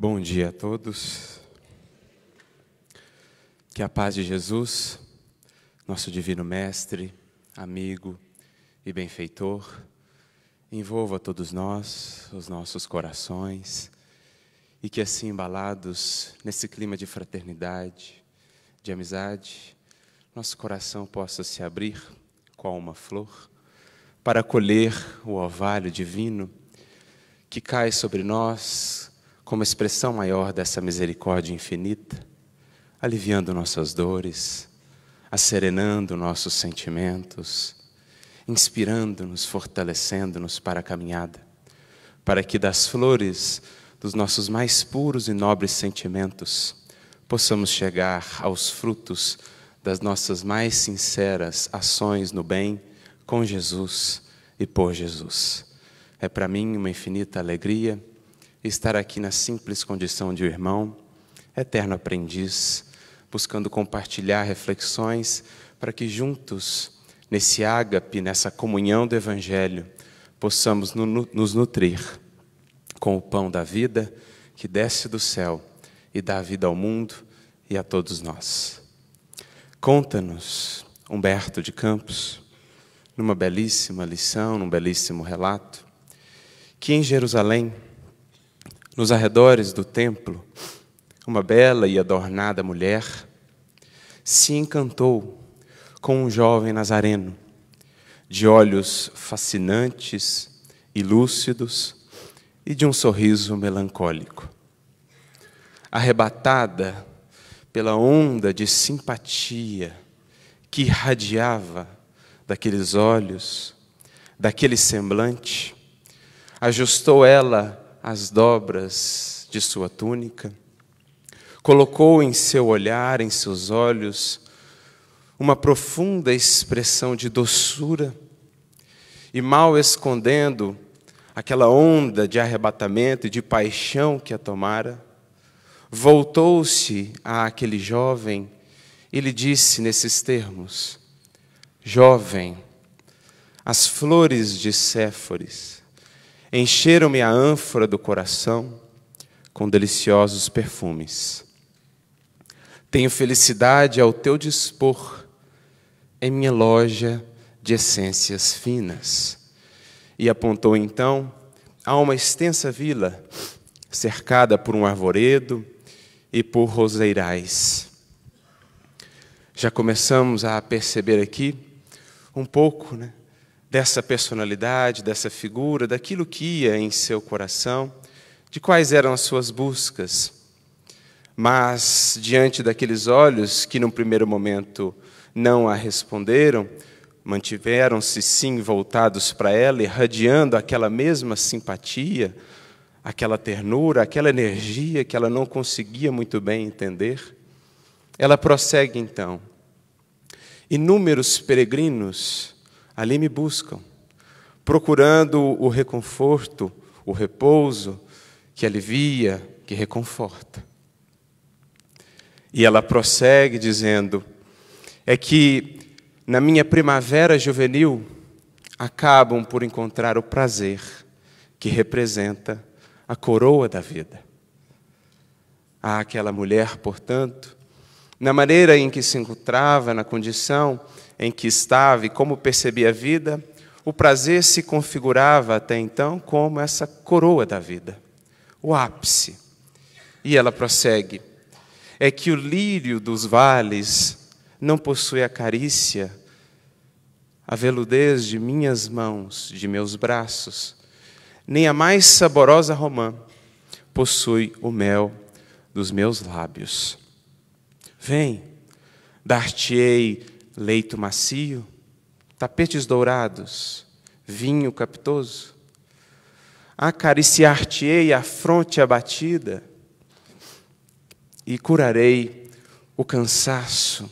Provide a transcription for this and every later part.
Bom dia a todos. Que a paz de Jesus, nosso divino mestre, amigo e benfeitor, envolva todos nós, os nossos corações, e que assim embalados nesse clima de fraternidade, de amizade, nosso coração possa se abrir qual uma flor para colher o orvalho divino que cai sobre nós como expressão maior dessa misericórdia infinita, aliviando nossas dores, acerenando nossos sentimentos, inspirando-nos, fortalecendo-nos para a caminhada, para que das flores dos nossos mais puros e nobres sentimentos possamos chegar aos frutos das nossas mais sinceras ações no bem com Jesus e por Jesus. É para mim uma infinita alegria estar aqui na simples condição de irmão, eterno aprendiz, buscando compartilhar reflexões para que juntos, nesse ágape, nessa comunhão do Evangelho, possamos nos nutrir com o pão da vida que desce do céu e dá vida ao mundo e a todos nós. Conta-nos, Humberto de Campos, numa belíssima lição, num belíssimo relato, que em Jerusalém, nos arredores do templo, uma bela e adornada mulher se encantou com um jovem nazareno, de olhos fascinantes e lúcidos e de um sorriso melancólico. Arrebatada pela onda de simpatia que irradiava daqueles olhos, daquele semblante, ajustou ela as dobras de sua túnica, colocou em seu olhar, em seus olhos, uma profunda expressão de doçura, e mal escondendo aquela onda de arrebatamento e de paixão que a tomara, voltou-se àquele jovem e lhe disse nesses termos: Jovem, as flores de Séforis Encheram-me a ânfora do coração com deliciosos perfumes. Tenho felicidade ao teu dispor em minha loja de essências finas. E apontou então a uma extensa vila cercada por um arvoredo e por roseirais. Já começamos a perceber aqui um pouco né, dessa personalidade, dessa figura, daquilo que ia em seu coração, de quais eram as suas buscas. Mas, diante daqueles olhos que, num primeiro momento, não a responderam, mantiveram-se sim voltados para ela, irradiando aquela mesma simpatia, aquela ternura, aquela energia que ela não conseguia muito bem entender. Ela prossegue então. Inúmeros peregrinos ali me buscam, procurando o reconforto, o repouso que alivia, que reconforta. E ela prossegue dizendo: é que na minha primavera juvenil acabam por encontrar o prazer que representa a coroa da vida. Aquela mulher, portanto, na maneira em que se encontrava, na condição, em que estava e como percebia a vida, o prazer se configurava até então como essa coroa da vida, o ápice. E ela prossegue: é que o lírio dos vales não possui a carícia, a veludez de minhas mãos, de meus braços, nem a mais saborosa romã possui o mel dos meus lábios. Vem, dar-te-ei leito macio, tapetes dourados, vinho capitoso. Acariciar-te-ei a fronte abatida e curarei o cansaço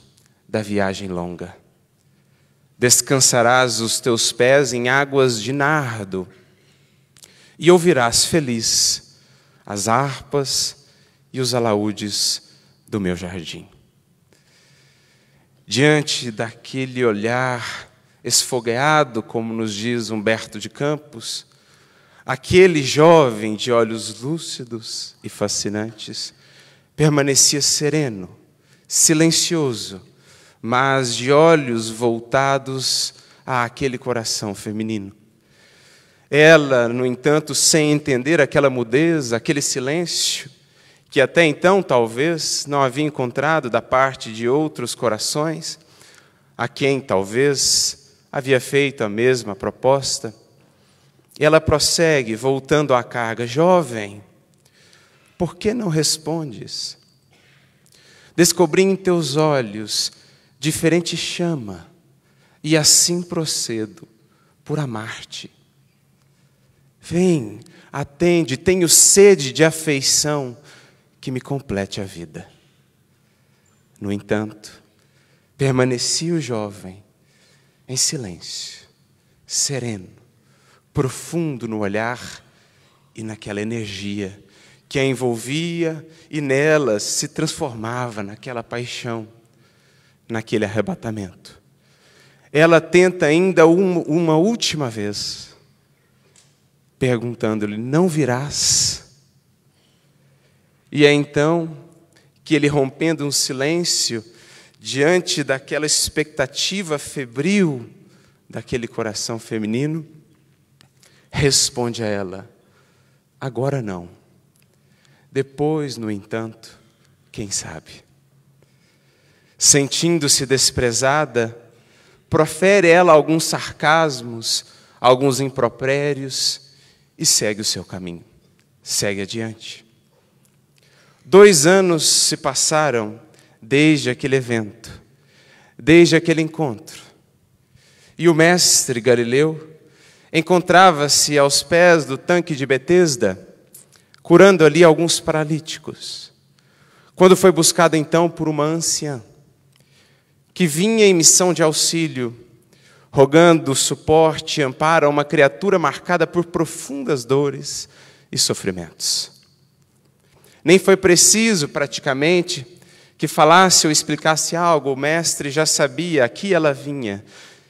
da viagem longa. Descansarás os teus pés em águas de nardo e ouvirás feliz as harpas e os alaúdes do meu jardim diante daquele olhar esfogueado, como nos diz Humberto de Campos, aquele jovem de olhos lúcidos e fascinantes permanecia sereno, silencioso, mas de olhos voltados àquele coração feminino. Ela, no entanto, sem entender aquela mudez, aquele silêncio, que até então talvez não havia encontrado da parte de outros corações, a quem talvez havia feito a mesma proposta. E ela prossegue, voltando à carga: Jovem, por que não respondes? Descobri em teus olhos diferente chama, e assim procedo, por amar-te. Vem, atende, tenho sede de afeição, que me complete a vida. No entanto, permaneci o jovem em silêncio, sereno, profundo no olhar e naquela energia que a envolvia e nela se transformava naquela paixão, naquele arrebatamento. Ela tenta ainda uma, uma última vez, perguntando-lhe: Não virás e é então que ele, rompendo um silêncio, diante daquela expectativa febril daquele coração feminino, responde a ela: Agora não. Depois, no entanto, quem sabe? Sentindo-se desprezada, profere ela alguns sarcasmos, alguns impropérios e segue o seu caminho, segue adiante. Dois anos se passaram desde aquele evento, desde aquele encontro. E o mestre Galileu encontrava-se aos pés do tanque de Betesda, curando ali alguns paralíticos. Quando foi buscado então por uma anciã que vinha em missão de auxílio, rogando suporte e amparo a uma criatura marcada por profundas dores e sofrimentos. Nem foi preciso, praticamente, que falasse ou explicasse algo, o mestre já sabia a que ela vinha,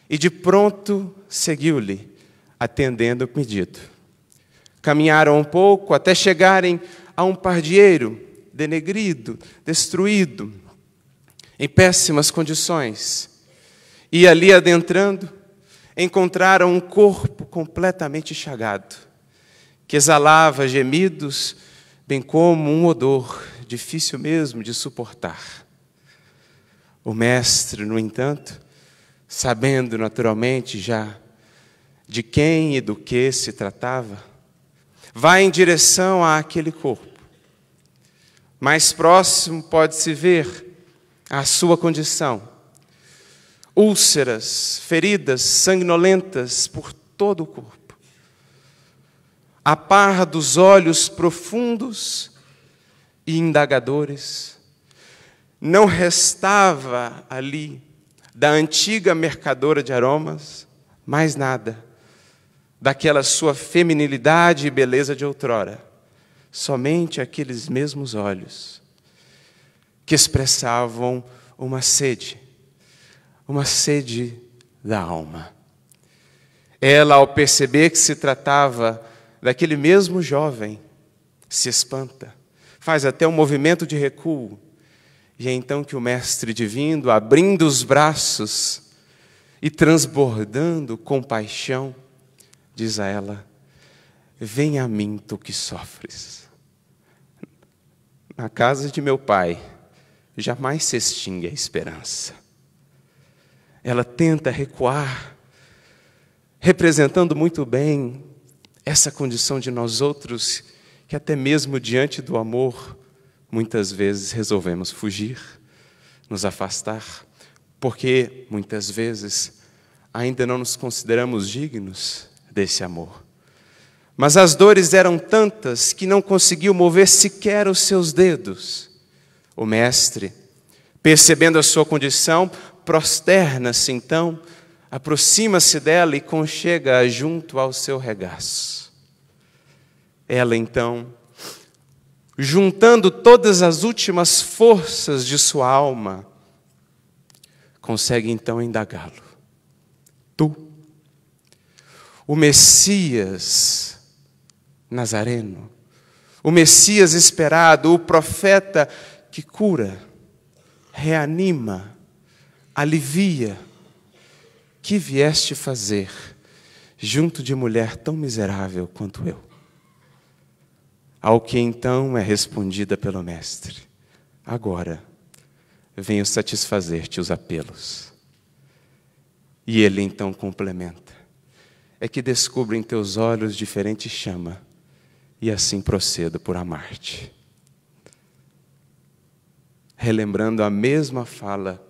e de pronto seguiu-lhe, atendendo o pedido. Caminharam um pouco até chegarem a um pardieiro denegrido, destruído, em péssimas condições. E ali adentrando, encontraram um corpo completamente chagado, que exalava gemidos bem como um odor difícil mesmo de suportar. O mestre, no entanto, sabendo naturalmente já de quem e do que se tratava, vai em direção àquele corpo. Mais próximo pode-se ver a sua condição. Úlceras, feridas sanguinolentas por todo o corpo a par dos olhos profundos e indagadores. Não restava ali da antiga mercadora de aromas mais nada, daquela sua feminilidade e beleza de outrora, somente aqueles mesmos olhos que expressavam uma sede, uma sede da alma. Ela, ao perceber que se tratava daquele mesmo jovem se espanta, faz até um movimento de recuo. E é então que o Mestre Divino, abrindo os braços e transbordando compaixão, diz a ela: Vem a mim, tu que sofres. Na casa de meu pai, jamais se extingue a esperança. Ela tenta recuar, representando muito bem essa condição de nós outros que até mesmo diante do amor muitas vezes resolvemos fugir, nos afastar, porque muitas vezes ainda não nos consideramos dignos desse amor. Mas as dores eram tantas que não conseguiu mover sequer os seus dedos. O mestre, percebendo a sua condição, prosterna-se então aproxima-se dela e conchega-a junto ao seu regaço. Ela então, juntando todas as últimas forças de sua alma, consegue então indagá-lo. Tu, o Messias Nazareno, o Messias esperado, o profeta que cura, reanima, alivia, que vieste fazer junto de mulher tão miserável quanto eu? Ao que então é respondida pelo Mestre: Agora venho satisfazer-te os apelos. E ele então complementa: É que descubro em teus olhos diferente chama, e assim procedo por amar-te. Relembrando a mesma fala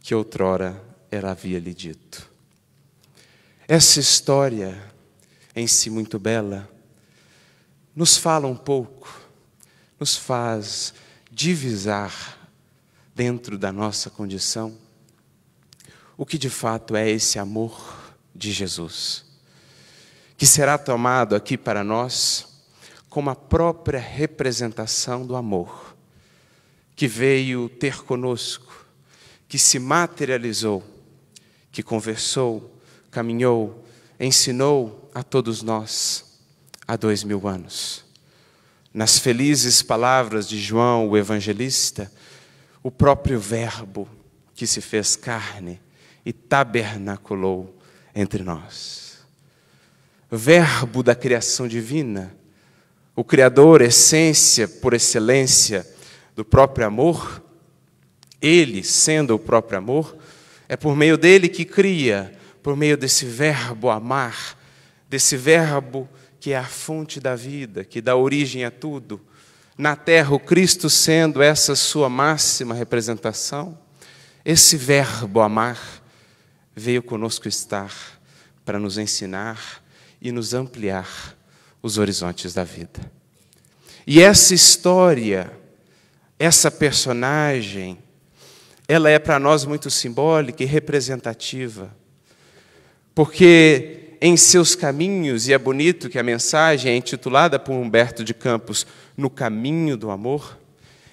que outrora ela havia lhe dito. Essa história, em si muito bela, nos fala um pouco, nos faz divisar dentro da nossa condição o que de fato é esse amor de Jesus, que será tomado aqui para nós como a própria representação do amor que veio ter conosco, que se materializou, que conversou, caminhou, ensinou a todos nós há dois mil anos. Nas felizes palavras de João, o evangelista, o próprio Verbo que se fez carne e tabernaculou entre nós. Verbo da criação divina, o Criador, essência por excelência do próprio amor, ele, sendo o próprio amor, é por meio dele que cria por meio desse verbo amar, desse verbo que é a fonte da vida, que dá origem a tudo. Na terra, o Cristo sendo essa sua máxima representação, esse verbo amar veio conosco estar para nos ensinar e nos ampliar os horizontes da vida. E essa história, essa personagem, ela é para nós muito simbólica e representativa porque em seus caminhos, e é bonito que a mensagem é intitulada por Humberto de Campos, No Caminho do Amor,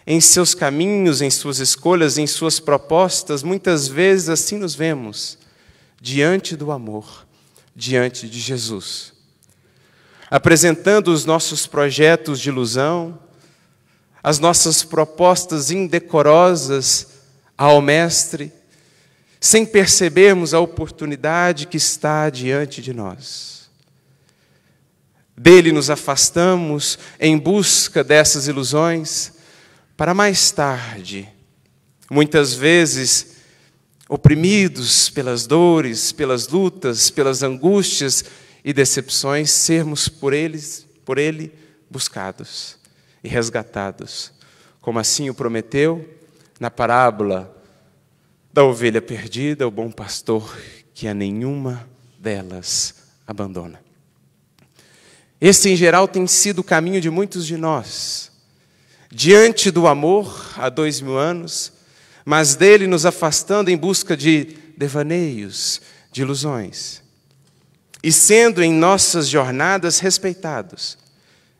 em seus caminhos, em suas escolhas, em suas propostas, muitas vezes assim nos vemos, diante do amor, diante de Jesus. Apresentando os nossos projetos de ilusão, as nossas propostas indecorosas ao Mestre, sem percebermos a oportunidade que está diante de nós. Dele nos afastamos em busca dessas ilusões, para mais tarde, muitas vezes oprimidos pelas dores, pelas lutas, pelas angústias e decepções, sermos por eles, por ele buscados e resgatados, como assim o prometeu na parábola da ovelha perdida, o bom pastor que a nenhuma delas abandona. Este, em geral, tem sido o caminho de muitos de nós. Diante do amor, há dois mil anos, mas dele nos afastando em busca de devaneios, de ilusões. E sendo em nossas jornadas respeitados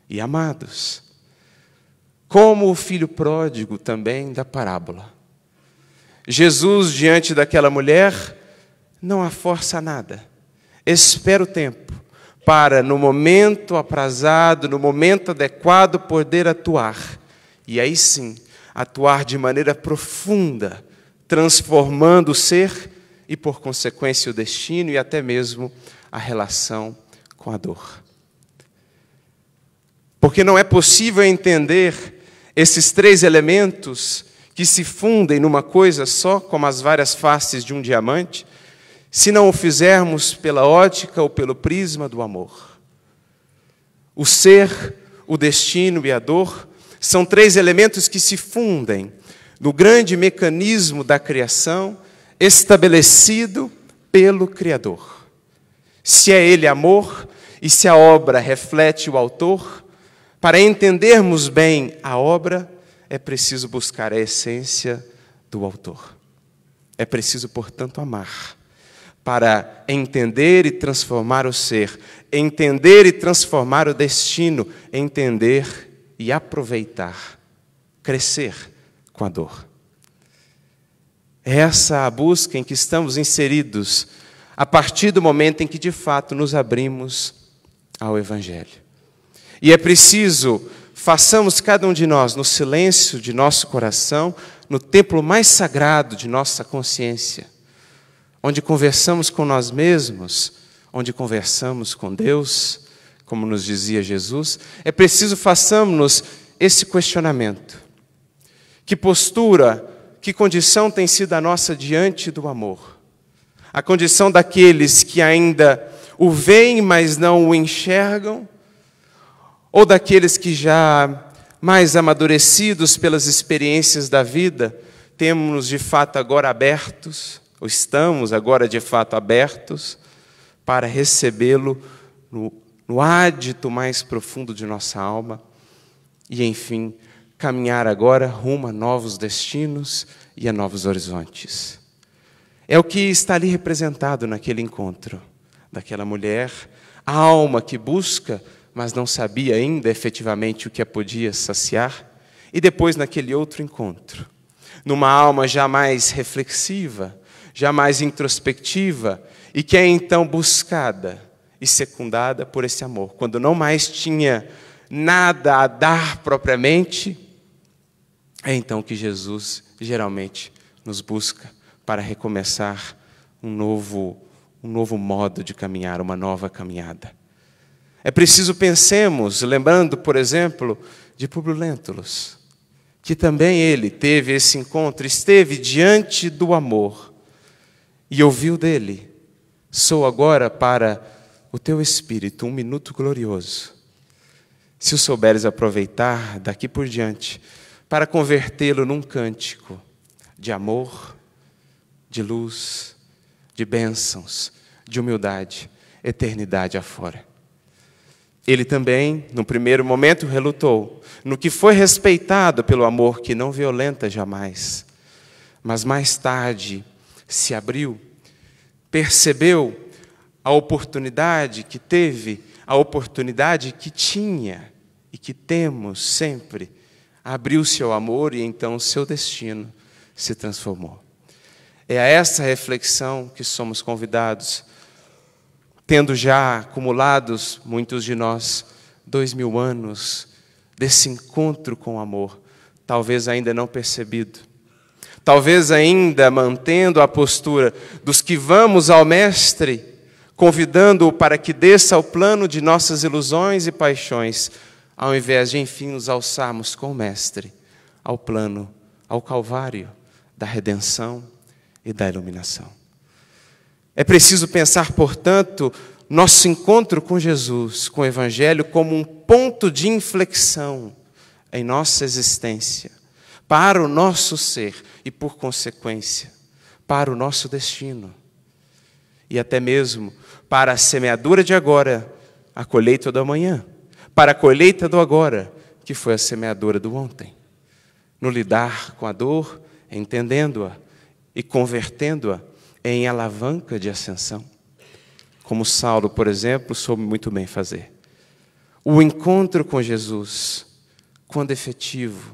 e amados, como o filho pródigo também da parábola Jesus, diante daquela mulher, não a força a nada. Espera o tempo para, no momento aprazado, no momento adequado, poder atuar. E aí sim, atuar de maneira profunda, transformando o ser e, por consequência, o destino e até mesmo a relação com a dor. Porque não é possível entender esses três elementos que se fundem numa coisa só, como as várias faces de um diamante, se não o fizermos pela ótica ou pelo prisma do amor. O ser, o destino e a dor são três elementos que se fundem no grande mecanismo da criação estabelecido pelo Criador. Se é ele amor e se a obra reflete o autor, para entendermos bem a obra, é preciso buscar a essência do autor. É preciso, portanto, amar para entender e transformar o ser, entender e transformar o destino, entender e aproveitar, crescer com a dor. É essa a busca em que estamos inseridos a partir do momento em que de fato nos abrimos ao Evangelho. E é preciso façamos cada um de nós, no silêncio de nosso coração, no templo mais sagrado de nossa consciência, onde conversamos com nós mesmos, onde conversamos com Deus, como nos dizia Jesus, é preciso façamos-nos esse questionamento. Que postura, que condição tem sido a nossa diante do amor? A condição daqueles que ainda o veem, mas não o enxergam? ou daqueles que já mais amadurecidos pelas experiências da vida, temos de fato agora abertos, ou estamos agora de fato abertos, para recebê-lo no, no ádito mais profundo de nossa alma, e enfim, caminhar agora rumo a novos destinos e a novos horizontes. É o que está ali representado naquele encontro daquela mulher, a alma que busca mas não sabia ainda efetivamente o que a podia saciar, e depois naquele outro encontro, numa alma já mais reflexiva, já mais introspectiva, e que é então buscada e secundada por esse amor. Quando não mais tinha nada a dar propriamente, é então que Jesus geralmente nos busca para recomeçar um novo, um novo modo de caminhar, uma nova caminhada. É preciso pensemos, lembrando, por exemplo, de Publio Lentulus, que também ele teve esse encontro, esteve diante do amor e ouviu dele: Sou agora para o teu espírito um minuto glorioso. Se o souberes aproveitar daqui por diante, para convertê-lo num cântico de amor, de luz, de bênçãos, de humildade, eternidade afora. Ele também, no primeiro momento, relutou no que foi respeitado pelo amor que não violenta jamais. Mas mais tarde se abriu, percebeu a oportunidade que teve, a oportunidade que tinha e que temos sempre. Abriu seu amor e então seu destino se transformou. É a essa reflexão que somos convidados tendo já acumulados, muitos de nós, dois mil anos desse encontro com o amor, talvez ainda não percebido, talvez ainda mantendo a postura dos que vamos ao Mestre, convidando-o para que desça ao plano de nossas ilusões e paixões, ao invés de enfim nos alçarmos com o Mestre ao plano, ao Calvário da redenção e da iluminação. É preciso pensar, portanto, nosso encontro com Jesus, com o Evangelho, como um ponto de inflexão em nossa existência, para o nosso ser e, por consequência, para o nosso destino. E até mesmo para a semeadura de agora, a colheita do amanhã, para a colheita do agora, que foi a semeadura do ontem. No lidar com a dor, entendendo-a e convertendo-a em alavanca de ascensão, como Saulo, por exemplo, soube muito bem fazer. O encontro com Jesus, quando efetivo,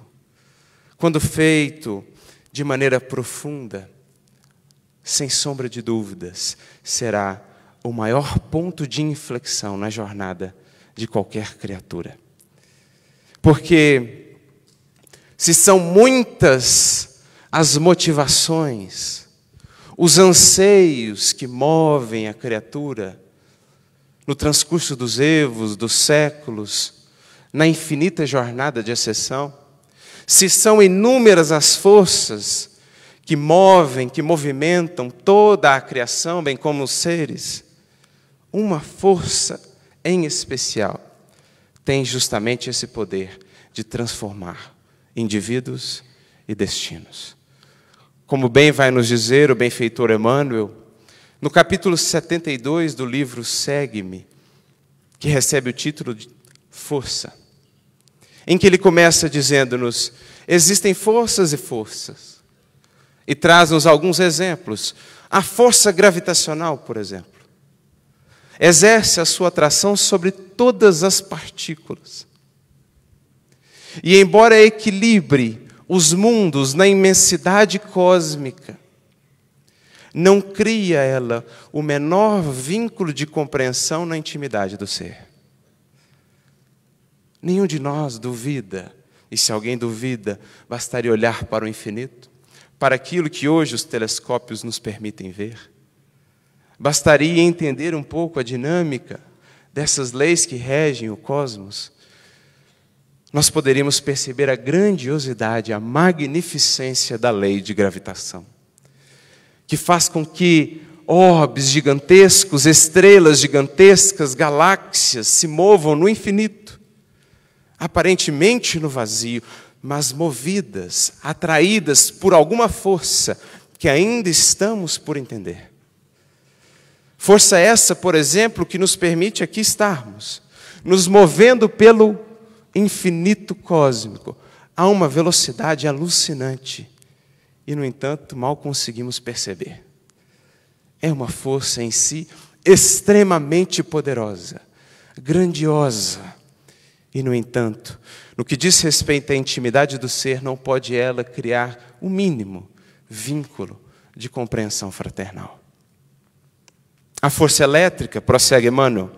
quando feito de maneira profunda, sem sombra de dúvidas, será o maior ponto de inflexão na jornada de qualquer criatura. Porque se são muitas as motivações os anseios que movem a criatura no transcurso dos evos, dos séculos, na infinita jornada de acessão, se são inúmeras as forças que movem, que movimentam toda a criação, bem como os seres, uma força em especial tem justamente esse poder de transformar indivíduos e destinos. Como bem vai nos dizer o benfeitor Emmanuel, no capítulo 72 do livro Segue-me, que recebe o título de Força, em que ele começa dizendo-nos: existem forças e forças, e traz-nos alguns exemplos. A força gravitacional, por exemplo, exerce a sua atração sobre todas as partículas. E embora equilibre os mundos na imensidade cósmica, não cria ela o menor vínculo de compreensão na intimidade do ser. Nenhum de nós duvida, e se alguém duvida, bastaria olhar para o infinito, para aquilo que hoje os telescópios nos permitem ver. Bastaria entender um pouco a dinâmica dessas leis que regem o cosmos, nós poderíamos perceber a grandiosidade, a magnificência da lei de gravitação, que faz com que orbes gigantescos, estrelas gigantescas, galáxias se movam no infinito, aparentemente no vazio, mas movidas, atraídas por alguma força que ainda estamos por entender. Força essa, por exemplo, que nos permite aqui estarmos, nos movendo pelo infinito cósmico, a uma velocidade alucinante. E, no entanto, mal conseguimos perceber. É uma força em si extremamente poderosa, grandiosa. E, no entanto, no que diz respeito à intimidade do ser, não pode ela criar o mínimo vínculo de compreensão fraternal. A força elétrica, prossegue Emmanuel,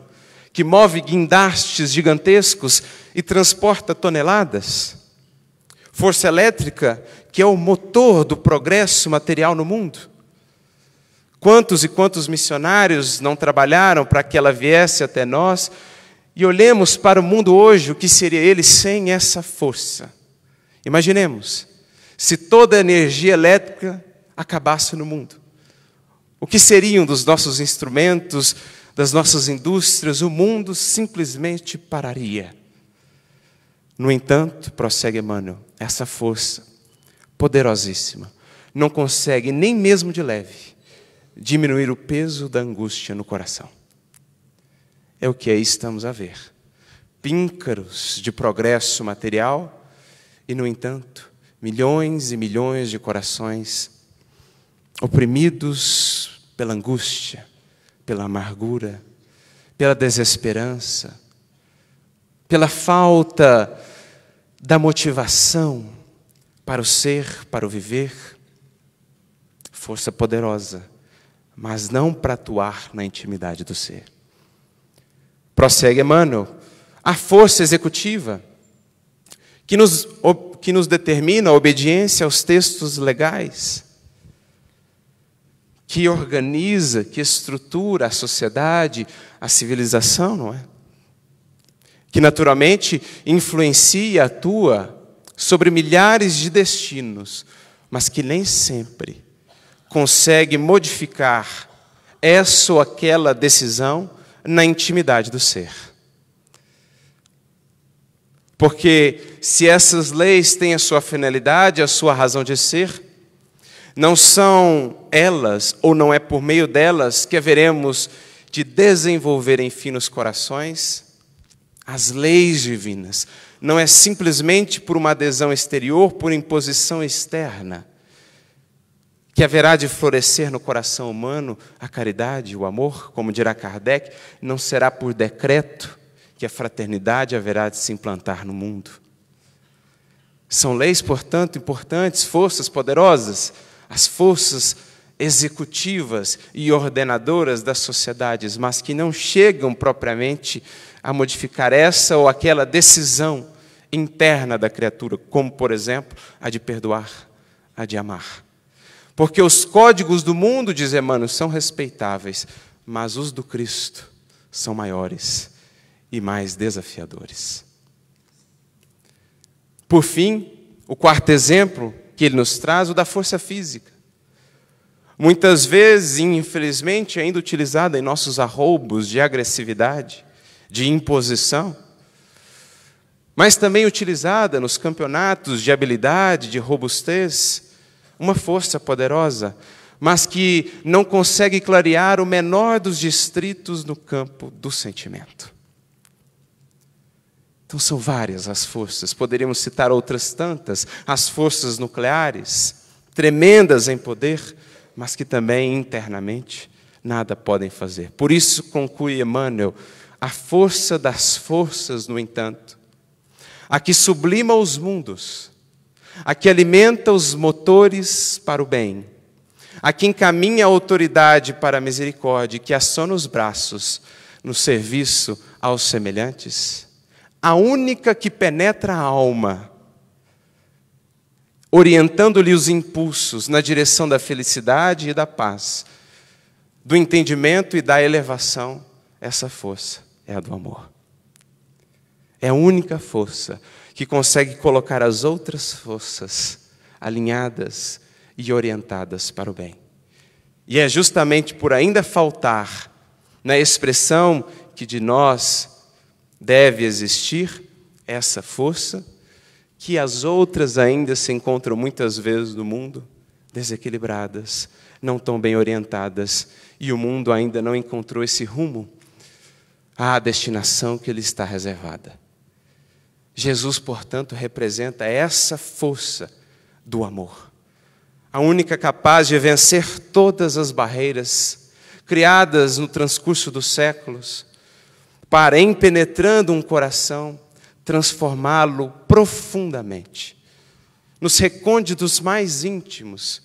que move guindastes gigantescos e transporta toneladas? Força elétrica, que é o motor do progresso material no mundo? Quantos e quantos missionários não trabalharam para que ela viesse até nós? E olhemos para o mundo hoje, o que seria ele sem essa força? Imaginemos, se toda a energia elétrica acabasse no mundo, o que seriam dos nossos instrumentos, das nossas indústrias, o mundo simplesmente pararia. No entanto, prossegue Emmanuel, essa força poderosíssima não consegue, nem mesmo de leve, diminuir o peso da angústia no coração. É o que aí estamos a ver. Píncaros de progresso material e, no entanto, milhões e milhões de corações oprimidos pela angústia, pela amargura, pela desesperança, pela falta da motivação para o ser, para o viver. Força poderosa, mas não para atuar na intimidade do ser. Prossegue Emmanuel. A força executiva que nos, que nos determina a obediência aos textos legais, que organiza, que estrutura a sociedade, a civilização, não é? Que naturalmente influencia e atua sobre milhares de destinos, mas que nem sempre consegue modificar essa ou aquela decisão na intimidade do ser. Porque se essas leis têm a sua finalidade, a sua razão de ser, não são elas, ou não é por meio delas, que haveremos de desenvolver, enfim, nos corações as leis divinas. Não é simplesmente por uma adesão exterior, por imposição externa, que haverá de florescer no coração humano a caridade, o amor, como dirá Kardec, não será por decreto que a fraternidade haverá de se implantar no mundo. São leis, portanto, importantes, forças poderosas, as forças executivas e ordenadoras das sociedades, mas que não chegam propriamente a modificar essa ou aquela decisão interna da criatura, como, por exemplo, a de perdoar, a de amar. Porque os códigos do mundo, diz Emmanuel, são respeitáveis, mas os do Cristo são maiores e mais desafiadores. Por fim, o quarto exemplo que ele nos traz, o da força física. Muitas vezes, infelizmente, é ainda utilizada em nossos arroubos de agressividade, de imposição, mas também utilizada nos campeonatos de habilidade, de robustez, uma força poderosa, mas que não consegue clarear o menor dos distritos no campo do sentimento. Então são várias as forças, poderíamos citar outras tantas, as forças nucleares, tremendas em poder, mas que também internamente nada podem fazer. Por isso conclui Emmanuel, a força das forças, no entanto, a que sublima os mundos, a que alimenta os motores para o bem, a que encaminha a autoridade para a misericórdia, que assona os braços no serviço aos semelhantes, a única que penetra a alma, orientando-lhe os impulsos na direção da felicidade e da paz, do entendimento e da elevação, essa força é a do amor. É a única força que consegue colocar as outras forças alinhadas e orientadas para o bem. E é justamente por ainda faltar na expressão que de nós Deve existir essa força que as outras ainda se encontram muitas vezes no mundo desequilibradas, não tão bem orientadas, e o mundo ainda não encontrou esse rumo à destinação que lhe está reservada. Jesus, portanto, representa essa força do amor, a única capaz de vencer todas as barreiras criadas no transcurso dos séculos para, penetrando um coração, transformá-lo profundamente, nos recônditos mais íntimos,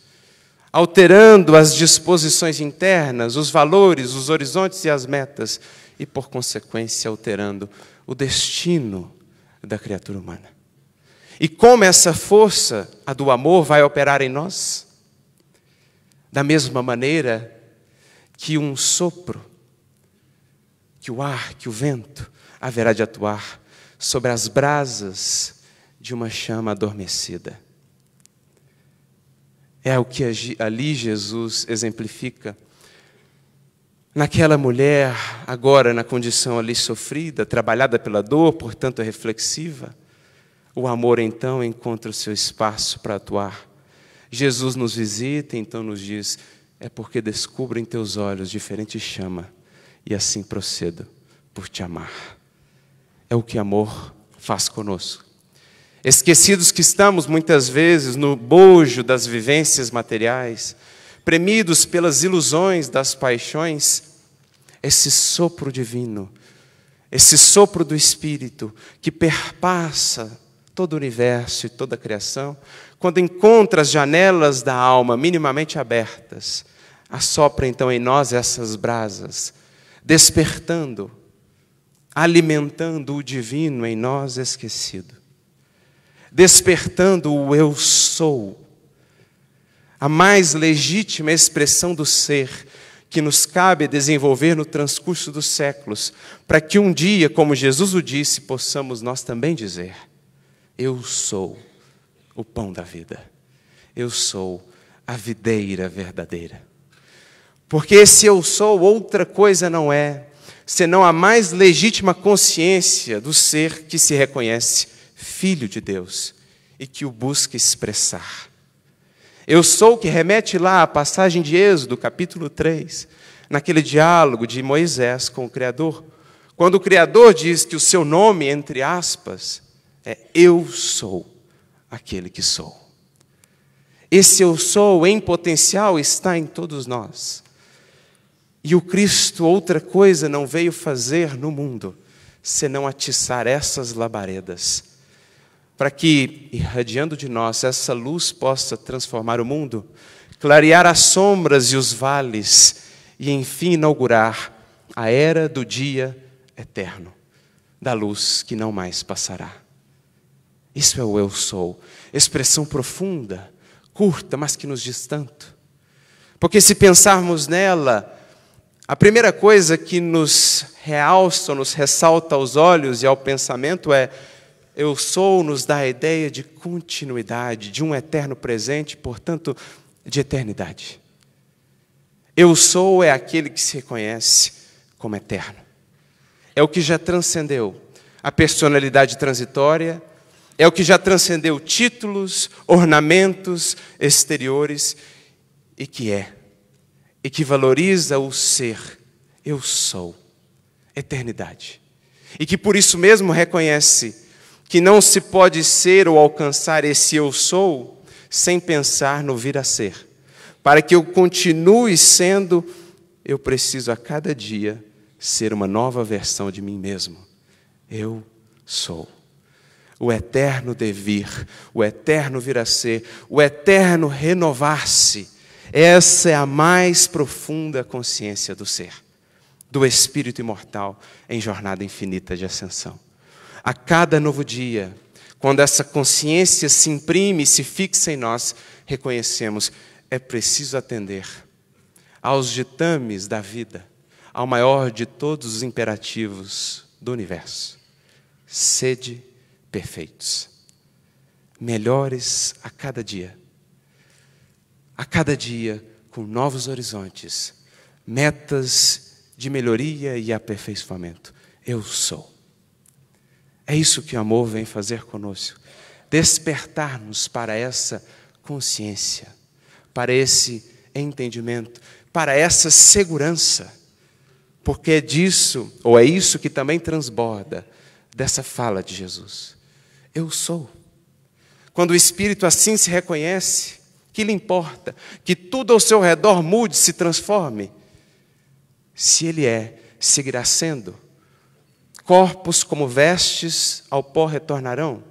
alterando as disposições internas, os valores, os horizontes e as metas, e, por consequência, alterando o destino da criatura humana. E como essa força, a do amor, vai operar em nós? Da mesma maneira que um sopro que o ar, que o vento haverá de atuar sobre as brasas de uma chama adormecida. É o que ali Jesus exemplifica. Naquela mulher, agora na condição ali sofrida, trabalhada pela dor, portanto reflexiva, o amor então encontra o seu espaço para atuar. Jesus nos visita, então nos diz: é porque descubro em teus olhos diferente chama e assim procedo por te amar. É o que amor faz conosco. Esquecidos que estamos muitas vezes no bojo das vivências materiais, premidos pelas ilusões das paixões, esse sopro divino, esse sopro do Espírito que perpassa todo o universo e toda a criação, quando encontra as janelas da alma minimamente abertas, assopra então em nós essas brasas despertando, alimentando o divino em nós esquecido, despertando o eu sou, a mais legítima expressão do ser que nos cabe desenvolver no transcurso dos séculos, para que um dia, como Jesus o disse, possamos nós também dizer: Eu sou o pão da vida, eu sou a videira verdadeira. Porque se eu sou, outra coisa não é, senão a mais legítima consciência do ser que se reconhece filho de Deus e que o busca expressar. Eu sou que remete lá à passagem de Êxodo, capítulo 3, naquele diálogo de Moisés com o Criador, quando o Criador diz que o seu nome, entre aspas, é Eu sou aquele que sou. Esse eu sou em potencial está em todos nós. E o Cristo outra coisa não veio fazer no mundo, senão atiçar essas labaredas, para que, irradiando de nós, essa luz possa transformar o mundo, clarear as sombras e os vales, e enfim inaugurar a era do dia eterno, da luz que não mais passará. Isso é o eu sou, expressão profunda, curta, mas que nos diz tanto. Porque se pensarmos nela, a primeira coisa que nos realça, nos ressalta aos olhos e ao pensamento é: eu sou, nos dá a ideia de continuidade, de um eterno presente, portanto, de eternidade. Eu sou é aquele que se reconhece como eterno. É o que já transcendeu a personalidade transitória, é o que já transcendeu títulos, ornamentos exteriores e que é e que valoriza o ser, eu sou, eternidade. E que por isso mesmo reconhece que não se pode ser ou alcançar esse eu sou sem pensar no vir a ser. Para que eu continue sendo, eu preciso a cada dia ser uma nova versão de mim mesmo. Eu sou. O eterno devir, o eterno vir a ser, o eterno renovar-se essa é a mais profunda consciência do ser, do espírito imortal em jornada infinita de ascensão. A cada novo dia, quando essa consciência se imprime, e se fixa em nós, reconhecemos é preciso atender aos ditames da vida, ao maior de todos os imperativos do universo. Sede perfeitos, melhores a cada dia a cada dia com novos horizontes, metas de melhoria e aperfeiçoamento. Eu sou. É isso que o amor vem fazer conosco, despertar-nos para essa consciência, para esse entendimento, para essa segurança, porque é disso, ou é isso que também transborda dessa fala de Jesus. Eu sou. Quando o Espírito assim se reconhece, que lhe importa que tudo ao seu redor mude, se transforme? Se ele é, seguirá sendo. Corpos como vestes ao pó retornarão.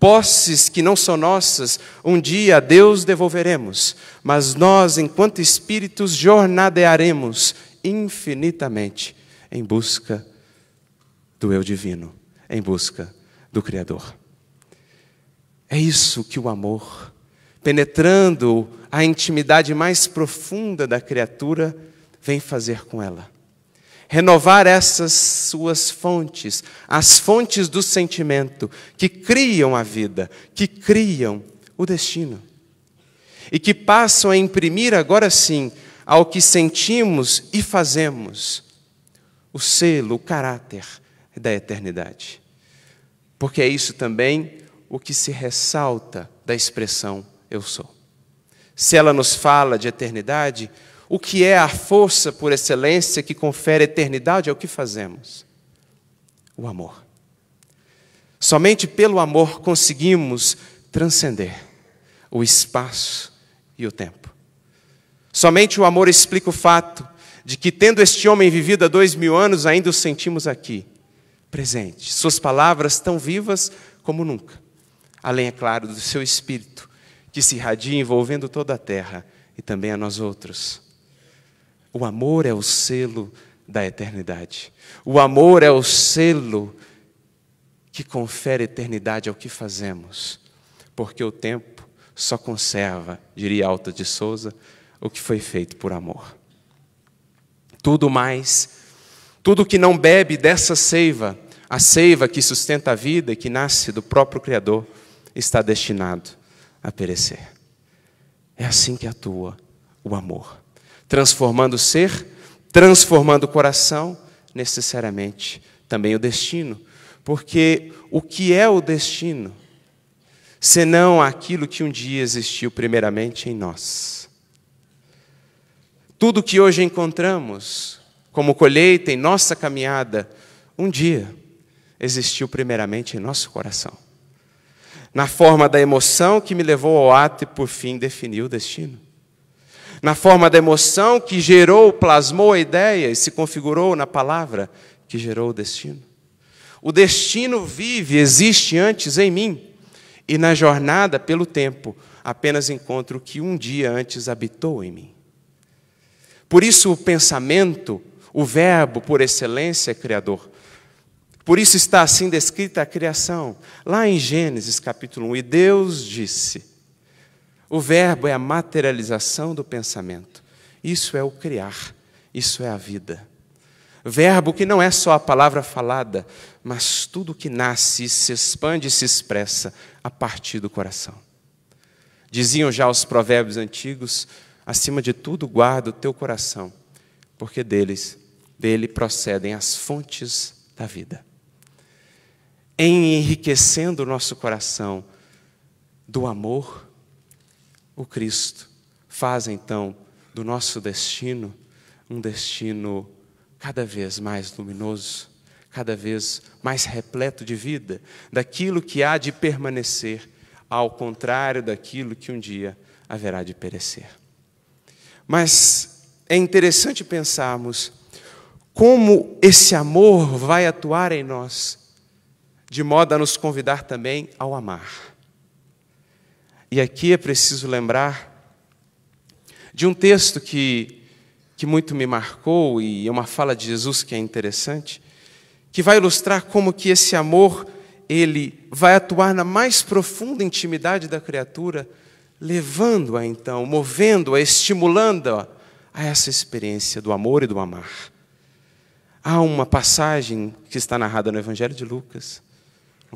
Posses que não são nossas, um dia a Deus devolveremos, mas nós, enquanto espíritos, jornadearemos infinitamente em busca do eu divino, em busca do Criador. É isso que o amor penetrando a intimidade mais profunda da criatura, vem fazer com ela. Renovar essas suas fontes, as fontes do sentimento, que criam a vida, que criam o destino. E que passam a imprimir agora sim ao que sentimos e fazemos o selo, o caráter da eternidade. Porque é isso também o que se ressalta da expressão eu sou. Se ela nos fala de eternidade, o que é a força por excelência que confere eternidade ao é que fazemos? O amor. Somente pelo amor conseguimos transcender o espaço e o tempo. Somente o amor explica o fato de que, tendo este homem vivido há dois mil anos, ainda o sentimos aqui, presente. Suas palavras tão vivas como nunca, além, é claro, do seu espírito, que se irradia envolvendo toda a terra e também a nós outros. O amor é o selo da eternidade. O amor é o selo que confere eternidade ao que fazemos, porque o tempo só conserva, diria Alta de Souza, o que foi feito por amor. Tudo mais, tudo que não bebe dessa seiva, a seiva que sustenta a vida e que nasce do próprio Criador, está destinado a perecer. É assim que atua o amor, transformando o ser, transformando o coração, necessariamente também o destino, porque o que é o destino senão aquilo que um dia existiu primeiramente em nós? Tudo que hoje encontramos como colheita em nossa caminhada, um dia existiu primeiramente em nosso coração na forma da emoção que me levou ao ato e, por fim, definiu o destino. Na forma da emoção que gerou, plasmou a ideia e se configurou na palavra que gerou o destino. O destino vive, existe antes em mim, e na jornada pelo tempo apenas encontro o que um dia antes habitou em mim. Por isso, o pensamento, o verbo por excelência é criador. Por isso está assim descrita a criação. Lá em Gênesis capítulo 1, e Deus disse: o verbo é a materialização do pensamento. Isso é o criar, isso é a vida. Verbo que não é só a palavra falada, mas tudo que nasce, se expande e se expressa a partir do coração. Diziam já os provérbios antigos: acima de tudo, guarda o teu coração, porque deles, dele procedem as fontes da vida. Em enriquecendo o nosso coração do amor, o Cristo faz então do nosso destino um destino cada vez mais luminoso, cada vez mais repleto de vida, daquilo que há de permanecer, ao contrário daquilo que um dia haverá de perecer. Mas é interessante pensarmos como esse amor vai atuar em nós de modo a nos convidar também ao amar. E aqui é preciso lembrar de um texto que, que muito me marcou e é uma fala de Jesus que é interessante, que vai ilustrar como que esse amor ele vai atuar na mais profunda intimidade da criatura, levando-a então, movendo-a, estimulando-a a essa experiência do amor e do amar. Há uma passagem que está narrada no Evangelho de Lucas,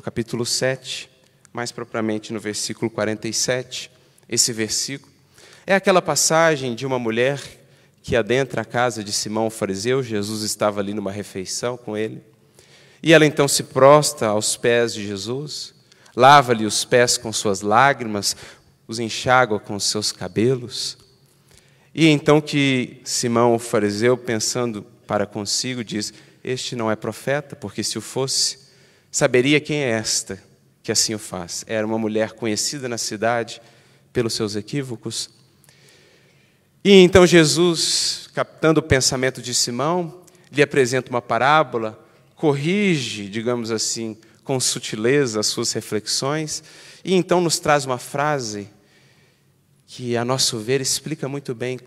no capítulo 7, mais propriamente no versículo 47, esse versículo, é aquela passagem de uma mulher que adentra a casa de Simão o fariseu, Jesus estava ali numa refeição com ele, e ela então se prostra aos pés de Jesus, lava-lhe os pés com suas lágrimas, os enxágua com seus cabelos. E então que Simão o fariseu, pensando para consigo, diz: Este não é profeta, porque se o fosse, Saberia quem é esta que assim o faz. Era uma mulher conhecida na cidade pelos seus equívocos. E então Jesus, captando o pensamento de Simão, lhe apresenta uma parábola, corrige, digamos assim, com sutileza as suas reflexões, e então nos traz uma frase que, a nosso ver, explica muito bem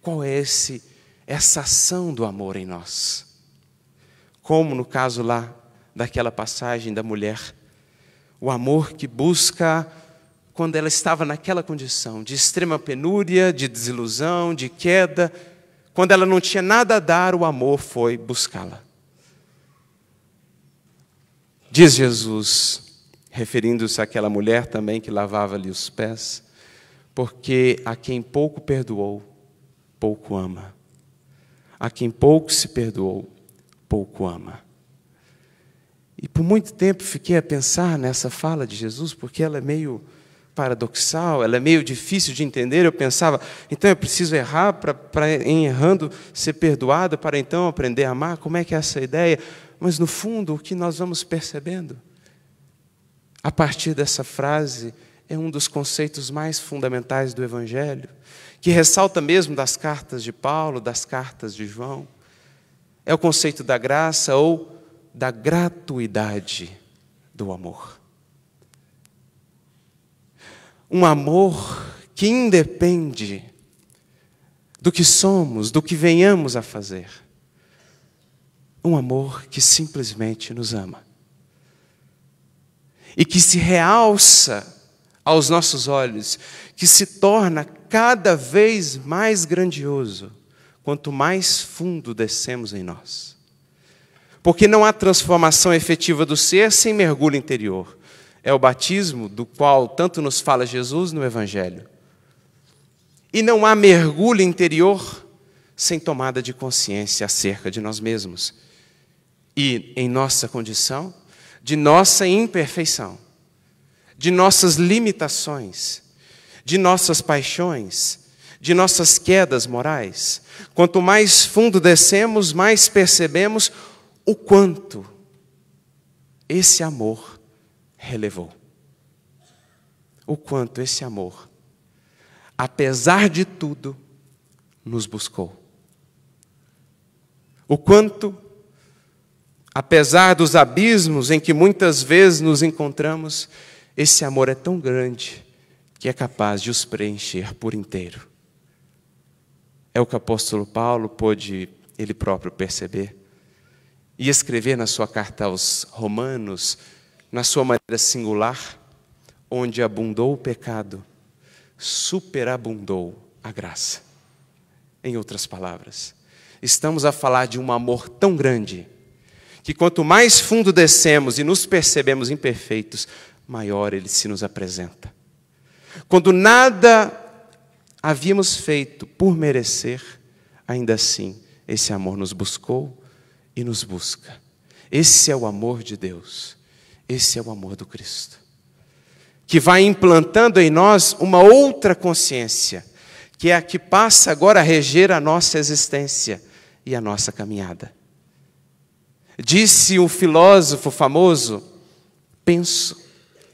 qual é esse, essa ação do amor em nós. Como no caso lá daquela passagem da mulher. O amor que busca quando ela estava naquela condição de extrema penúria, de desilusão, de queda, quando ela não tinha nada a dar, o amor foi buscá-la. Diz Jesus, referindo-se àquela mulher também que lavava-lhe os pés, porque a quem pouco perdoou, pouco ama. A quem pouco se perdoou, pouco ama. E por muito tempo fiquei a pensar nessa fala de Jesus, porque ela é meio paradoxal, ela é meio difícil de entender. Eu pensava, então eu preciso errar para, em errando, ser perdoado, para então aprender a amar? Como é que é essa ideia? Mas no fundo, o que nós vamos percebendo, a partir dessa frase, é um dos conceitos mais fundamentais do Evangelho, que ressalta mesmo das cartas de Paulo, das cartas de João. É o conceito da graça ou da gratuidade do amor. Um amor que independe do que somos, do que venhamos a fazer. Um amor que simplesmente nos ama. E que se realça aos nossos olhos, que se torna cada vez mais grandioso quanto mais fundo descemos em nós. Porque não há transformação efetiva do ser sem mergulho interior. É o batismo do qual tanto nos fala Jesus no Evangelho. E não há mergulho interior sem tomada de consciência acerca de nós mesmos e em nossa condição, de nossa imperfeição, de nossas limitações, de nossas paixões, de nossas quedas morais. Quanto mais fundo descemos, mais percebemos o quanto esse amor relevou. O quanto esse amor, apesar de tudo, nos buscou. O quanto, apesar dos abismos em que muitas vezes nos encontramos, esse amor é tão grande que é capaz de os preencher por inteiro. É o que o apóstolo Paulo pôde ele próprio perceber e escrever na sua carta aos Romanos, na sua maneira singular, onde abundou o pecado, superabundou a graça. Em outras palavras, estamos a falar de um amor tão grande que quanto mais fundo descemos e nos percebemos imperfeitos, maior ele se nos apresenta. Quando nada havíamos feito por merecer, ainda assim esse amor nos buscou e nos busca. Esse é o amor de Deus. Esse é o amor do Cristo. Que vai implantando em nós uma outra consciência, que é a que passa agora a reger a nossa existência e a nossa caminhada. Disse um filósofo famoso: penso,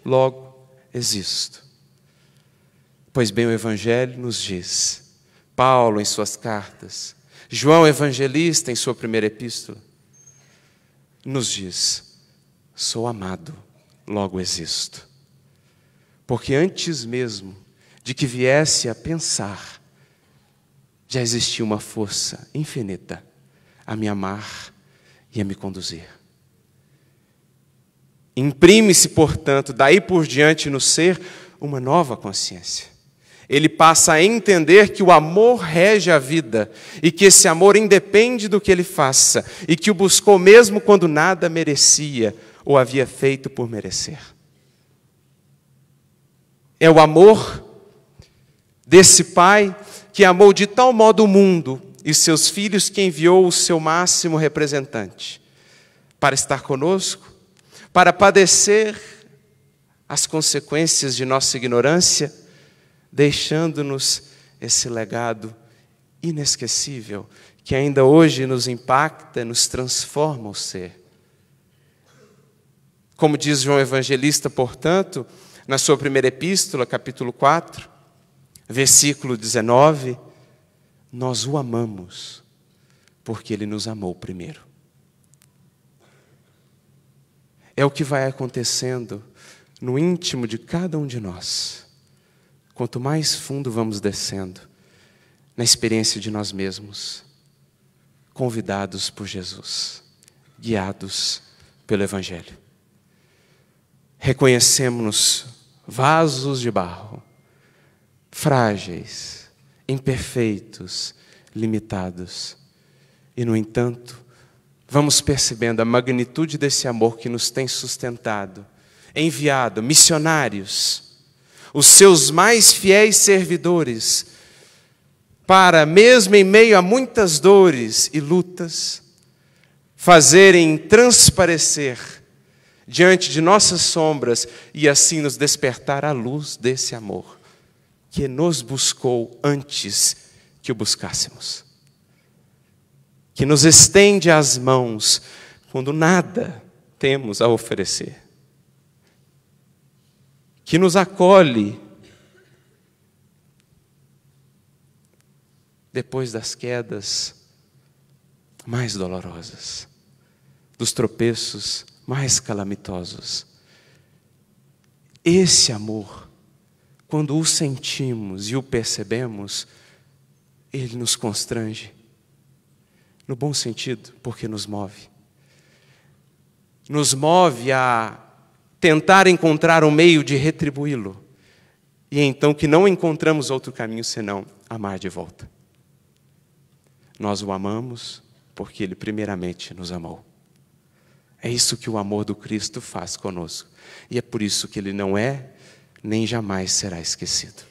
logo existo. Pois bem, o Evangelho nos diz, Paulo em suas cartas, João Evangelista em sua primeira epístola, nos diz: sou amado, logo existo. Porque antes mesmo de que viesse a pensar, já existia uma força infinita a me amar e a me conduzir. Imprime-se, portanto, daí por diante no ser uma nova consciência ele passa a entender que o amor rege a vida e que esse amor independe do que ele faça e que o buscou mesmo quando nada merecia ou havia feito por merecer. É o amor desse pai que amou de tal modo o mundo e seus filhos que enviou o seu máximo representante para estar conosco, para padecer as consequências de nossa ignorância deixando-nos esse legado inesquecível que ainda hoje nos impacta, nos transforma o ser. Como diz João Evangelista, portanto, na sua primeira epístola, capítulo 4, versículo 19, nós o amamos porque ele nos amou primeiro. É o que vai acontecendo no íntimo de cada um de nós quanto mais fundo vamos descendo na experiência de nós mesmos, convidados por Jesus, guiados pelo Evangelho. Reconhecemos-nos vasos de barro, frágeis, imperfeitos, limitados, e, no entanto, vamos percebendo a magnitude desse amor que nos tem sustentado, enviado missionários os seus mais fiéis servidores, para, mesmo em meio a muitas dores e lutas, fazerem transparecer diante de nossas sombras e assim nos despertar a luz desse amor que nos buscou antes que o buscássemos. Que nos estende as mãos quando nada temos a oferecer que nos acolhe depois das quedas mais dolorosas, dos tropeços mais calamitosos. Esse amor, quando o sentimos e o percebemos, ele nos constrange, no bom sentido, porque nos move. Nos move a tentar encontrar um meio de retribuí-lo. E é então que não encontramos outro caminho senão amar de volta. Nós o amamos porque ele primeiramente nos amou. É isso que o amor do Cristo faz conosco. E é por isso que ele não é nem jamais será esquecido.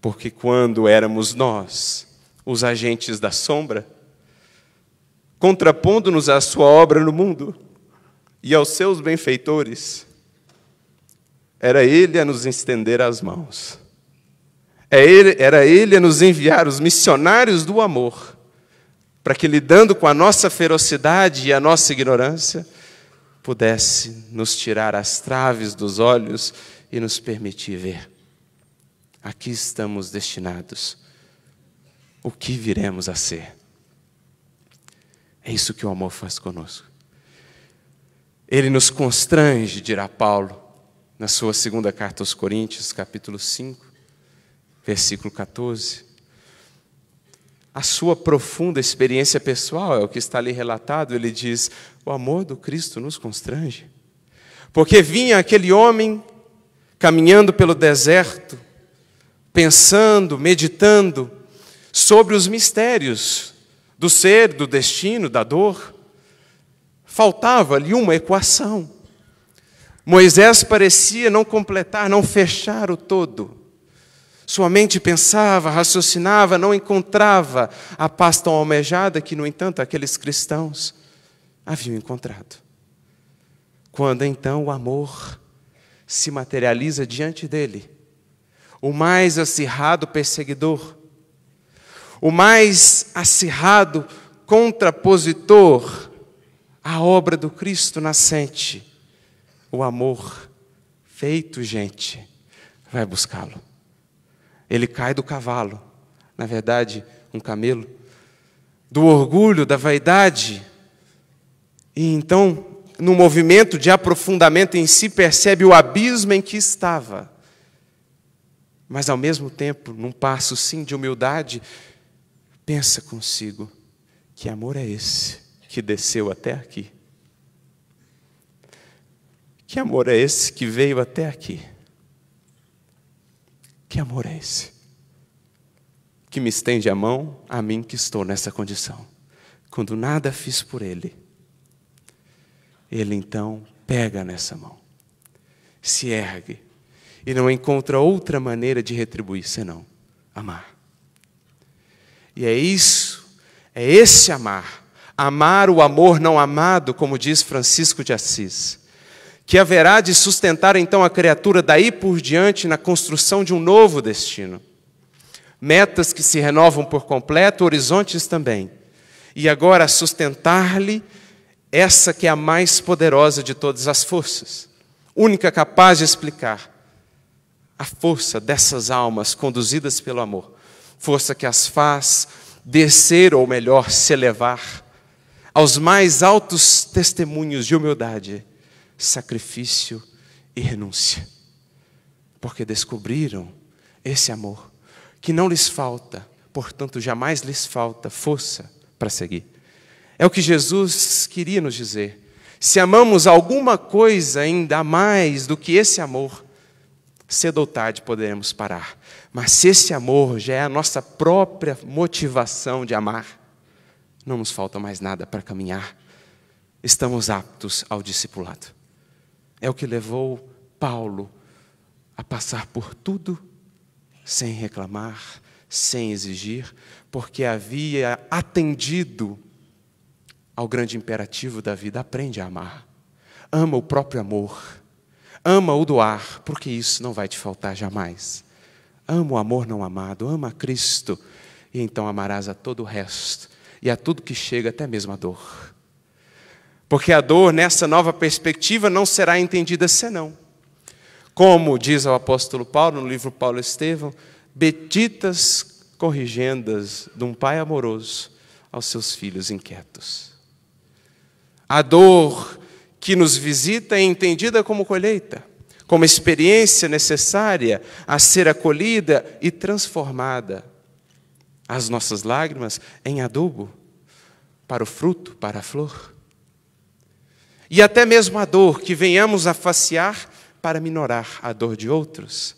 Porque quando éramos nós, os agentes da sombra, contrapondo-nos à sua obra no mundo, e aos seus benfeitores, era ele a nos estender as mãos. É era ele a nos enviar os missionários do amor, para que, lidando com a nossa ferocidade e a nossa ignorância, pudesse nos tirar as traves dos olhos e nos permitir ver. Aqui estamos destinados. O que viremos a ser? É isso que o amor faz conosco. Ele nos constrange, dirá Paulo, na sua segunda carta aos Coríntios, capítulo 5, versículo 14. A sua profunda experiência pessoal é o que está ali relatado. Ele diz: O amor do Cristo nos constrange. Porque vinha aquele homem caminhando pelo deserto, pensando, meditando sobre os mistérios do ser, do destino, da dor. Faltava-lhe uma equação. Moisés parecia não completar, não fechar o todo. Sua mente pensava, raciocinava, não encontrava a paz tão almejada que, no entanto, aqueles cristãos haviam encontrado. Quando então o amor se materializa diante dele, o mais acirrado perseguidor, o mais acirrado contrapositor, a obra do Cristo nascente, o amor feito gente, vai buscá-lo. Ele cai do cavalo, na verdade, um camelo, do orgulho, da vaidade, e então, no movimento de aprofundamento em si, percebe o abismo em que estava. Mas ao mesmo tempo, num passo sim de humildade, pensa consigo: que amor é esse? que desceu até aqui? Que amor é esse que veio até aqui? Que amor é esse? Que me estende a mão a mim que estou nessa condição. Quando nada fiz por ele, ele então pega nessa mão, se ergue e não encontra outra maneira de retribuir senão amar. E é isso, é esse amar amar o amor não amado, como diz Francisco de Assis, que haverá de sustentar então a criatura daí por diante na construção de um novo destino. Metas que se renovam por completo, horizontes também. E agora sustentar-lhe essa que é a mais poderosa de todas as forças, única capaz de explicar a força dessas almas conduzidas pelo amor, força que as faz descer, ou melhor, se elevar aos mais altos testemunhos de humildade, sacrifício e renúncia. Porque descobriram esse amor, que não lhes falta, portanto, jamais lhes falta força para seguir. É o que Jesus queria nos dizer. Se amamos alguma coisa ainda mais do que esse amor, cedo ou tarde poderemos parar. Mas se esse amor já é a nossa própria motivação de amar, não nos falta mais nada para caminhar. Estamos aptos ao discipulado. É o que levou Paulo a passar por tudo sem reclamar, sem exigir, porque havia atendido ao grande imperativo da vida: aprende a amar. Ama o próprio amor. Ama o doar, porque isso não vai te faltar jamais. Ama o amor não amado, ama Cristo, e então amarás a todo o resto e a tudo que chega, até mesmo a dor. Porque a dor, nessa nova perspectiva, não será entendida senão. Como diz o apóstolo Paulo no livro Paulo Estevão, betitas corrigendas de um pai amoroso aos seus filhos inquietos. A dor que nos visita é entendida como colheita, como experiência necessária a ser acolhida e transformada as nossas lágrimas em adubo para o fruto, para a flor. E até mesmo a dor que venhamos a faciar para minorar a dor de outros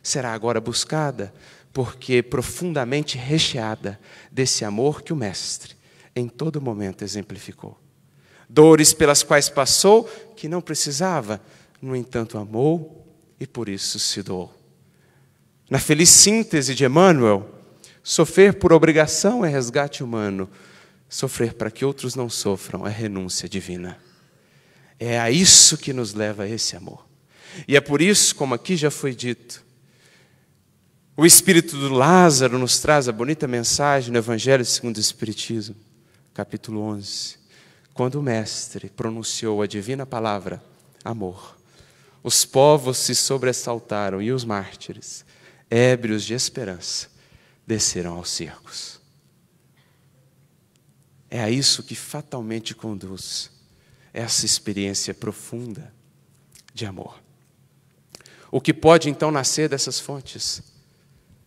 será agora buscada, porque profundamente recheada desse amor que o Mestre em todo momento exemplificou. Dores pelas quais passou que não precisava, no entanto, amou e por isso se doou. Na feliz síntese de Emmanuel, Sofrer por obrigação é resgate humano. Sofrer para que outros não sofram é renúncia divina. É a isso que nos leva esse amor. E é por isso, como aqui já foi dito, o espírito do Lázaro nos traz a bonita mensagem no Evangelho segundo o Espiritismo, capítulo 11, quando o Mestre pronunciou a divina palavra amor. Os povos se sobressaltaram e os mártires, ébrios de esperança, desceram aos cercos. É a isso que fatalmente conduz essa experiência profunda de amor. O que pode então nascer dessas fontes,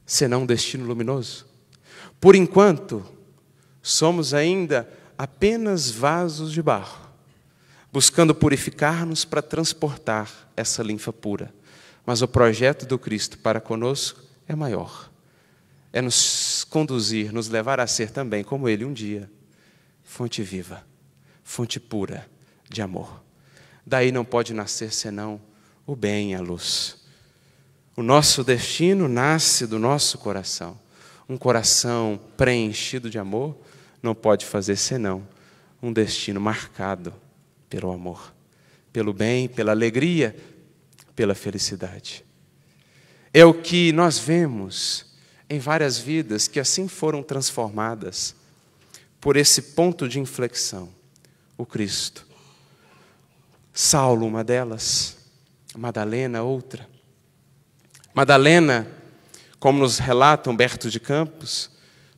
senão um destino luminoso? Por enquanto, somos ainda apenas vasos de barro, buscando purificar-nos para transportar essa linfa pura. Mas o projeto do Cristo para conosco é maior é nos conduzir, nos levar a ser também, como Ele um dia, fonte viva, fonte pura de amor. Daí não pode nascer senão o bem e a luz. O nosso destino nasce do nosso coração. Um coração preenchido de amor não pode fazer senão um destino marcado pelo amor, pelo bem, pela alegria, pela felicidade. É o que nós vemos em várias vidas que assim foram transformadas por esse ponto de inflexão, o Cristo. Saulo, uma delas, Madalena, outra. Madalena, como nos relata Humberto de Campos,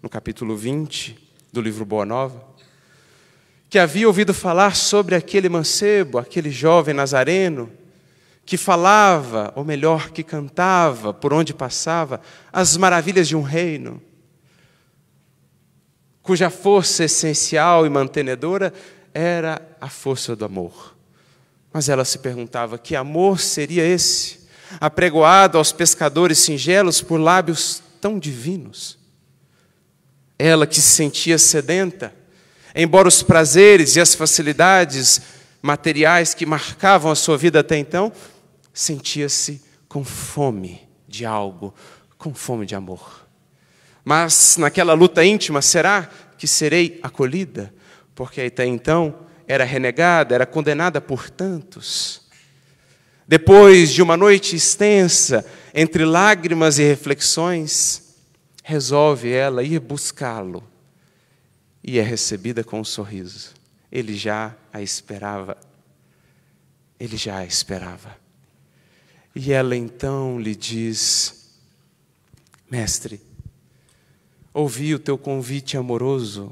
no capítulo 20 do livro Boa Nova, que havia ouvido falar sobre aquele mancebo, aquele jovem nazareno, que falava, ou melhor, que cantava por onde passava, as maravilhas de um reino, cuja força essencial e mantenedora era a força do amor. Mas ela se perguntava: que amor seria esse, apregoado aos pescadores singelos por lábios tão divinos? Ela que se sentia sedenta, embora os prazeres e as facilidades materiais que marcavam a sua vida até então sentia-se com fome de algo, com fome de amor. Mas naquela luta íntima, será que serei acolhida? Porque até então era renegada, era condenada por tantos. Depois de uma noite extensa, entre lágrimas e reflexões, resolve ela ir buscá-lo e é recebida com um sorriso. Ele já a esperava. Ele já a esperava. E ela então lhe diz: Mestre, ouvi o teu convite amoroso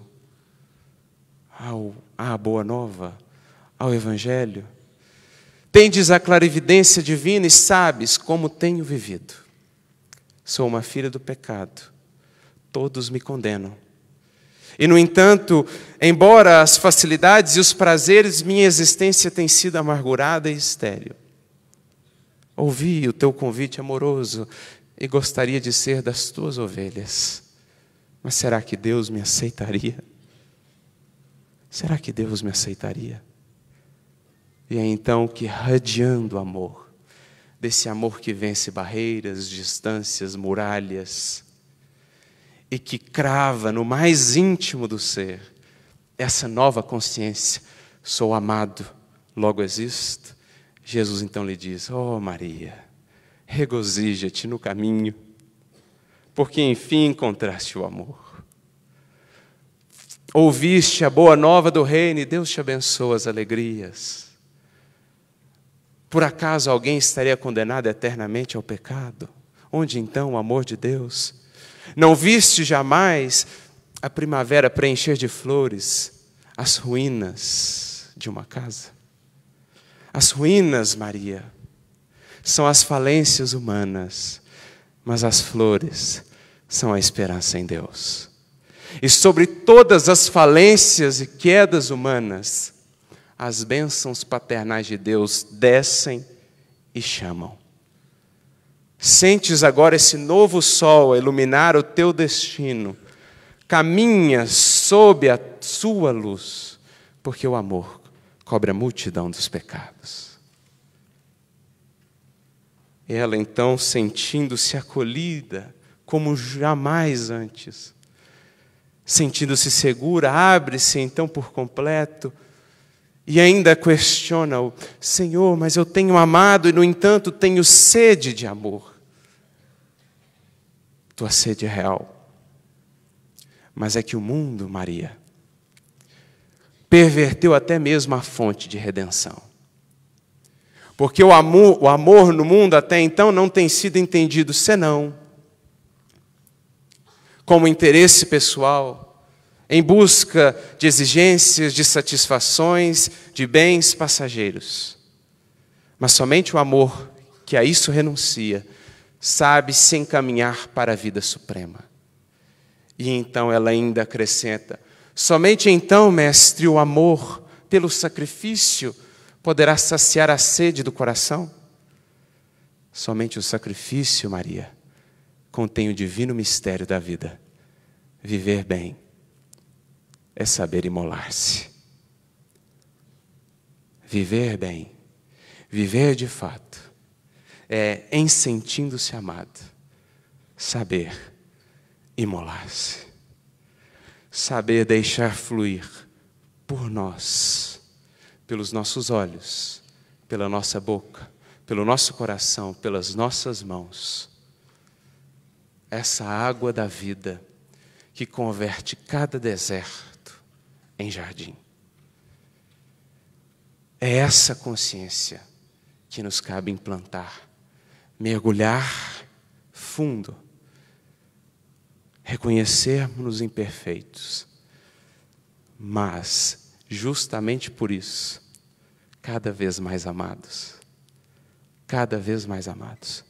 ao, à Boa Nova, ao Evangelho. Tendes a clarividência divina e sabes como tenho vivido. Sou uma filha do pecado, todos me condenam. E, no entanto, embora as facilidades e os prazeres, minha existência tem sido amargurada e estéril. Ouvi o teu convite amoroso e gostaria de ser das tuas ovelhas. Mas será que Deus me aceitaria? Será que Deus me aceitaria? E é então que, radiando amor, desse amor que vence barreiras, distâncias, muralhas, e que crava no mais íntimo do ser essa nova consciência: sou amado, logo existo, Jesus então lhe diz: Oh Maria, regozija-te no caminho, porque enfim encontraste o amor. Ouviste a boa nova do reino e Deus te abençoa as alegrias. Por acaso alguém estaria condenado eternamente ao pecado? Onde então o amor de Deus? Não viste jamais a primavera preencher de flores as ruínas de uma casa? As ruínas, Maria, são as falências humanas, mas as flores são a esperança em Deus. E sobre todas as falências e quedas humanas, as bênçãos paternais de Deus descem e chamam. Sentes agora esse novo sol a iluminar o teu destino. Caminha sob a sua luz, porque o amor cobre a multidão dos pecados. Ela então, sentindo-se acolhida como jamais antes, sentindo-se segura, abre-se então por completo e ainda questiona-o: Senhor, mas eu tenho amado e, no entanto, tenho sede de amor. Tua sede é real. Mas é que o mundo, Maria, perverteu até mesmo a fonte de redenção. Porque o amor, o amor no mundo até então não tem sido entendido senão como interesse pessoal, em busca de exigências, de satisfações, de bens passageiros. Mas somente o amor que a isso renuncia sabe se encaminhar para a vida suprema. E então ela ainda acrescenta: Somente então, mestre, o amor pelo sacrifício poderá saciar a sede do coração? Somente o sacrifício, Maria, contém o divino mistério da vida. Viver bem é saber imolar-se. Viver bem, viver de fato, é, em sentindo-se amado, saber imolar-se saber deixar fluir por nós, pelos nossos olhos, pela nossa boca, pelo nosso coração, pelas nossas mãos. Essa água da vida que converte cada deserto em jardim. É essa consciência que nos cabe implantar, mergulhar fundo reconhecermos-nos imperfeitos, mas, justamente por isso, cada vez mais amados, cada vez mais amados,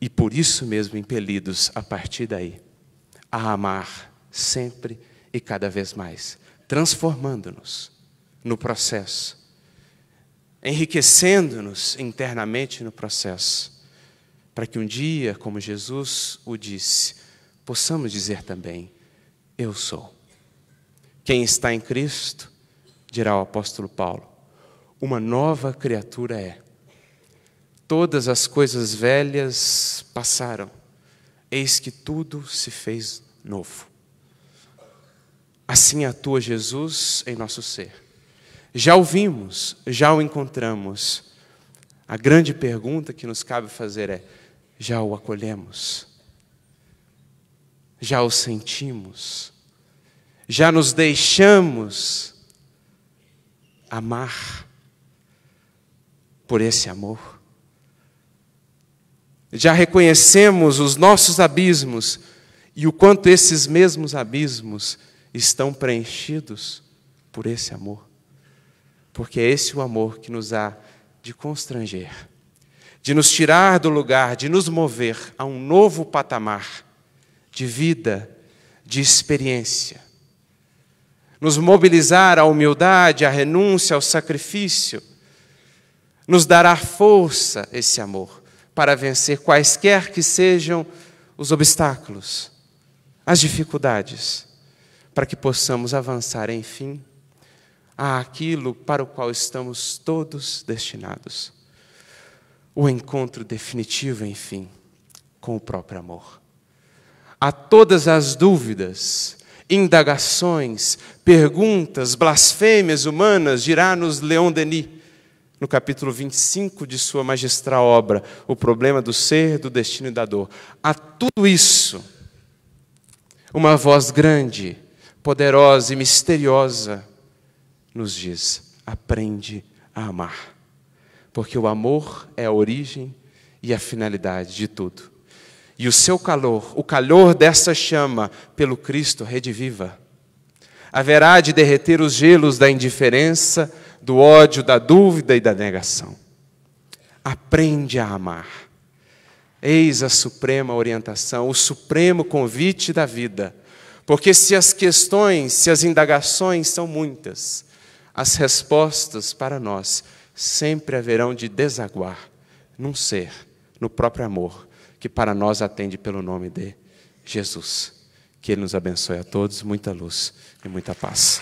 e por isso mesmo impelidos a partir daí a amar sempre e cada vez mais, transformando-nos no processo, enriquecendo-nos internamente no processo, para que um dia, como Jesus o disse, possamos dizer também: Eu sou. Quem está em Cristo, dirá o apóstolo Paulo, uma nova criatura é. Todas as coisas velhas passaram, eis que tudo se fez novo. Assim atua Jesus em nosso ser. Já o vimos, já o encontramos. A grande pergunta que nos cabe fazer é: já o acolhemos? já o sentimos, já nos deixamos amar por esse amor. Já reconhecemos os nossos abismos e o quanto esses mesmos abismos estão preenchidos por esse amor. Porque é esse o amor que nos há de constranger, de nos tirar do lugar, de nos mover a um novo patamar de vida, de experiência. Nos mobilizar à humildade, à renúncia, ao sacrifício. Nos dará força esse amor para vencer quaisquer que sejam os obstáculos, as dificuldades, para que possamos avançar, enfim, àquilo para o qual estamos todos destinados o encontro definitivo, enfim, com o próprio amor a todas as dúvidas, indagações, perguntas, blasfêmias humanas, dirá-nos Leon Denis, no capítulo 25 de sua magistral obra, O Problema do Ser, do Destino e da Dor. A tudo isso, uma voz grande, poderosa e misteriosa nos diz: aprende a amar, porque o amor é a origem e a finalidade de tudo e o seu calor, o calor dessa chama, pelo Cristo rediviva. Haverá de derreter os gelos da indiferença, do ódio, da dúvida e da negação. Aprende a amar. Eis a suprema orientação, o supremo convite da vida. Porque se as questões, se as indagações são muitas, as respostas para nós sempre haverão de desaguar num ser, no próprio amor, que para nós atende pelo nome de Jesus. Que Ele nos abençoe a todos, muita luz e muita paz.